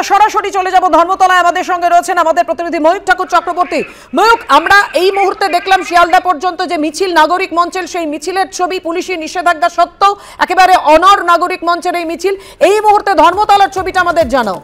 আমরা সরাসরি চলে যাব ধর্মতলায় আমাদের সঙ্গে রয়েছেন আমাদের প্রতিনিধি ময়ূক ঠাকুর চক্রবর্তী ময়ূক আমরা এই মুহূর্তে দেখলাম শিয়ালদা পর্যন্ত যে মিছিল নাগরিক মঞ্চের সেই মিছিলের ছবি পুলিশি নিষেধাজ্ঞা সত্ত্বেও একেবারে অনর নাগরিক মঞ্চের এই মিছিল এই মুহূর্তে ধর্মতলার ছবিটা আমাদের জানাও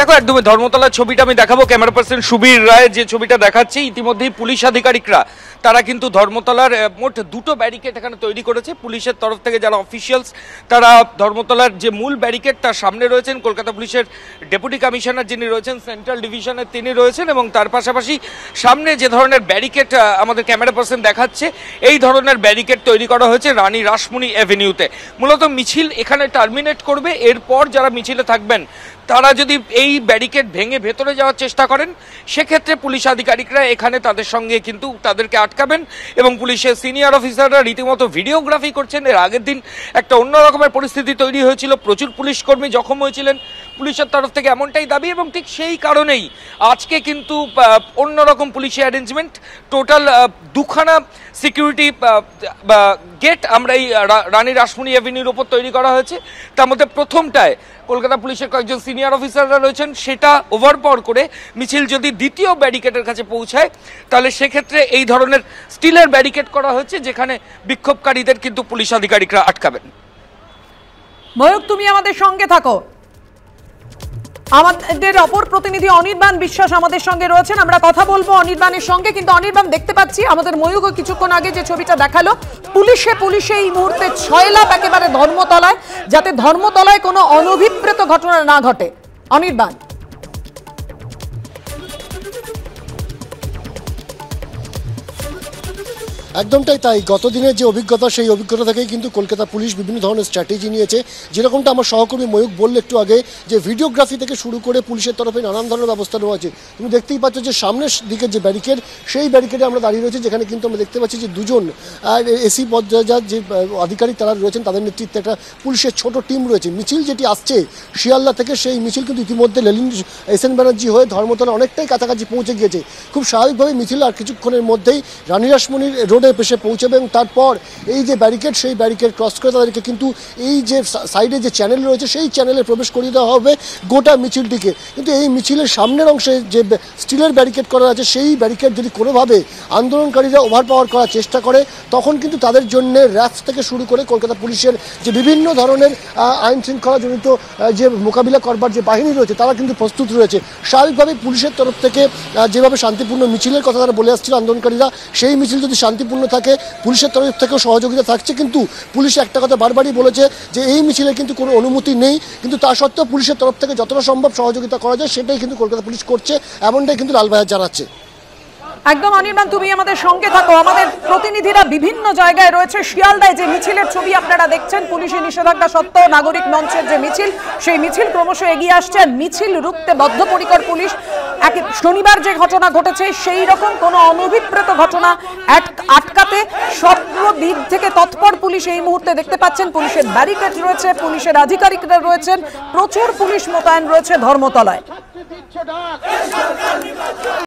দেখো একদমই ধর্মতলার ছবিটা আমি দেখাবো ক্যামেরা পার্সন সুবীর রায় যে ছবিটা দেখাচ্ছে ইতিমধ্যেই পুলিশ আধিকারিকরা তারা কিন্তু ধর্মতলার মোট দুটো ব্যারিকেড এখানে তৈরি করেছে পুলিশের তরফ থেকে যারা অফিসিয়ালস তারা ধর্মতলার যে মূল ব্যারিকেড তার সামনে রয়েছেন কলকাতা পুলিশের ডেপুটি কমিশনার যিনি রয়েছেন সেন্ট্রাল ডিভিশনের তিনি রয়েছেন এবং তার পাশাপাশি সামনে যে ধরনের ব্যারিকেড আমাদের ক্যামেরা পার্সন দেখাচ্ছে এই ধরনের ব্যারিকেড তৈরি করা হয়েছে রানী রাসমণি অ্যাভিনিউতে মূলত মিছিল এখানে টার্মিনেট করবে এরপর যারা মিছিলে থাকবেন তারা যদি এই ব্যারিকেড ভেঙে ভেতরে যাওয়ার চেষ্টা করেন সেক্ষেত্রে পুলিশ আধিকারিকরা এখানে তাদের সঙ্গে কিন্তু তাদেরকে আটকাবেন এবং পুলিশের সিনিয়র অফিসাররা রীতিমতো ভিডিওগ্রাফি করছেন এর আগের দিন একটা অন্য রকমের পরিস্থিতি তৈরি হয়েছিল প্রচুর পুলিশ কর্মী জখম হয়েছিলেন পুলিশের তরফ থেকে এমনটাই দাবি এবং ঠিক সেই কারণেই আজকে কিন্তু অন্যরকম পুলিশি অ্যারেঞ্জমেন্ট টোটাল দুখানা সিকিউরিটি গেট আমরা এই রানী রাসমণি অ্যাভিনিউর ওপর তৈরি করা হয়েছে তার মধ্যে প্রথমটায় কলকাতা পুলিশের কয়েকজন সিনিয়র অফিসাররা রয়েছেন সেটা ওভারপর করে মিছিল যদি দ্বিতীয় ব্যারিকেডের কাছে পৌঁছায় তাহলে সেক্ষেত্রে এই ধরনের স্টিলের ব্যারিকেড করা হয়েছে যেখানে বিক্ষোভকারীদের কিন্তু পুলিশ আধিকারিকরা আটকাবেন ময়ূর তুমি আমাদের সঙ্গে থাকো আমাদের অপর প্রতিনিধি অনির্বাণ বিশ্বাস আমাদের সঙ্গে রয়েছেন আমরা কথা বলবো অনির্বাণের সঙ্গে কিন্তু অনির্বাণ দেখতে পাচ্ছি আমাদের ময়ূক কিছুক্ষণ আগে যে ছবিটা দেখালো পুলিশে পুলিশে এই মুহূর্তে ছয় লাভ একেবারে ধর্মতলায় যাতে ধর্মতলায় কোনো অনভিপ্রেত ঘটনা না ঘটে অনির্বাণ একদমটাই তাই গতদিনের যে অভিজ্ঞতা সেই অভিজ্ঞতা থেকেই কিন্তু কলকাতা পুলিশ বিভিন্ন ধরনের স্ট্র্যাটেজি নিয়েছে যেরকমটা আমার সহকর্মী ময়ূক বলল একটু আগে যে ভিডিওগ্রাফি থেকে শুরু করে পুলিশের তরফে নানান ধরনের ব্যবস্থা নেওয়া আছে তুমি দেখতেই পাচ্ছ যে সামনের দিকে যে ব্যারিকেড সেই ব্যারিকেডে আমরা দাঁড়িয়ে রয়েছি যেখানে কিন্তু আমরা দেখতে পাচ্ছি যে দুজন আর এসি পর্যায়ের যে আধিকারিক তারা রয়েছেন তাদের নেতৃত্বে একটা পুলিশের ছোট টিম রয়েছে মিছিল যেটি আসছে শিয়াল্লা থেকে সেই মিছিল কিন্তু ইতিমধ্যে লেলিন এন ব্যানার্জি হয়ে ধর্মতলা অনেকটাই কাছাকাছি পৌঁছে গিয়েছে খুব স্বাভাবিকভাবে মিছিল আর কিছুক্ষণের মধ্যেই রানী রাসমণির রোড রোডে এসে পৌঁছাবে এবং তারপর এই যে ব্যারিকেড সেই ব্যারিকেড ক্রস করে তাদেরকে কিন্তু এই যে সাইডে যে চ্যানেল রয়েছে সেই চ্যানেলে প্রবেশ করিয়ে দেওয়া হবে গোটা মিছিলটিকে কিন্তু এই মিছিলের সামনের অংশে যে স্টিলের ব্যারিকেড করা আছে সেই ব্যারিকেড যদি কোনোভাবে আন্দোলনকারীরা ওভার পাওয়ার করার চেষ্টা করে তখন কিন্তু তাদের জন্য র্যাফ থেকে শুরু করে কলকাতা পুলিশের যে বিভিন্ন ধরনের আইন শৃঙ্খলা জনিত যে মোকাবিলা করবার যে বাহিনী রয়েছে তারা কিন্তু প্রস্তুত রয়েছে স্বাভাবিকভাবে পুলিশের তরফ থেকে যেভাবে শান্তিপূর্ণ মিছিলের কথা তারা বলে আসছিল আন্দোলনকারীরা সেই মিছিল যদি শান্তি শান্তিপূর্ণ থাকে পুলিশের তরফ থেকেও সহযোগিতা থাকছে কিন্তু পুলিশ একটা কথা বারবারই বলেছে যে এই মিছিলের কিন্তু কোনো অনুমতি নেই কিন্তু তা সত্ত্বেও পুলিশের তরফ থেকে যতটা সম্ভব সহযোগিতা করা যায় সেটাই কিন্তু কলকাতা পুলিশ করছে এমনটাই কিন্তু লালবাহার জানাচ্ছে একদম অনির্বাণ তুমি আমাদের সঙ্গে থাকো আমাদের প্রতিনিধিরা বিভিন্ন জায়গায় রয়েছে শিয়ালদায় যে মিছিলের ছবি আপনারা দেখছেন পুলিশি নিষেধাজ্ঞা সত্ত্বেও নাগরিক মঞ্চের যে মিছিল সেই মিছিল ক্রমশ এগিয়ে আসছে মিছিল রুখতে বদ্ধপরিকর পুলিশ এক শনিবার যে ঘটনা ঘটেছে সেই রকম কোনো অনভিপ্রেত ঘটনা আটকাতে সর্ব দিক থেকে তৎপর পুলিশ এই মুহূর্তে দেখতে পাচ্ছেন পুলিশের ব্যারিকেড রয়েছে পুলিশের আধিকারিকরা রয়েছেন প্রচুর পুলিশ মোতায়েন রয়েছে ধর্মতলায়